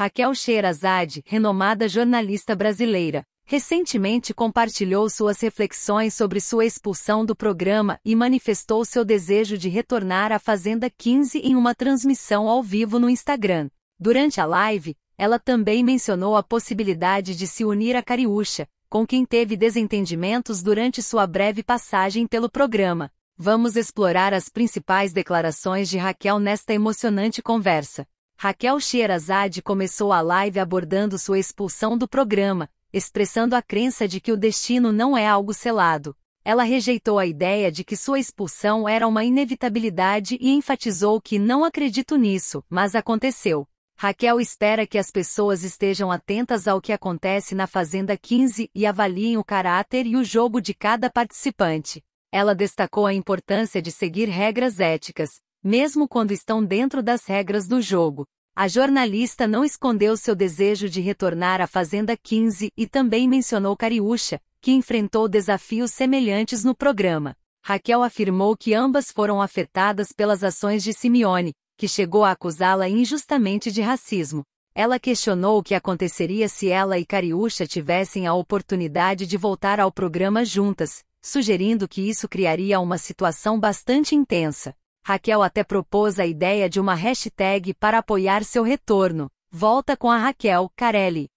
Raquel Sherazade, renomada jornalista brasileira, recentemente compartilhou suas reflexões sobre sua expulsão do programa e manifestou seu desejo de retornar à Fazenda 15 em uma transmissão ao vivo no Instagram. Durante a live, ela também mencionou a possibilidade de se unir a Cariúcha, com quem teve desentendimentos durante sua breve passagem pelo programa. Vamos explorar as principais declarações de Raquel nesta emocionante conversa. Raquel Sherazade começou a live abordando sua expulsão do programa, expressando a crença de que o destino não é algo selado. Ela rejeitou a ideia de que sua expulsão era uma inevitabilidade e enfatizou que não acredito nisso, mas aconteceu. Raquel espera que as pessoas estejam atentas ao que acontece na Fazenda 15 e avaliem o caráter e o jogo de cada participante. Ela destacou a importância de seguir regras éticas, mesmo quando estão dentro das regras do jogo, a jornalista não escondeu seu desejo de retornar à Fazenda 15 e também mencionou Cariúcha, que enfrentou desafios semelhantes no programa. Raquel afirmou que ambas foram afetadas pelas ações de Simeone, que chegou a acusá-la injustamente de racismo. Ela questionou o que aconteceria se ela e Cariúcha tivessem a oportunidade de voltar ao programa juntas, sugerindo que isso criaria uma situação bastante intensa. Raquel até propôs a ideia de uma hashtag para apoiar seu retorno. Volta com a Raquel, Carelli.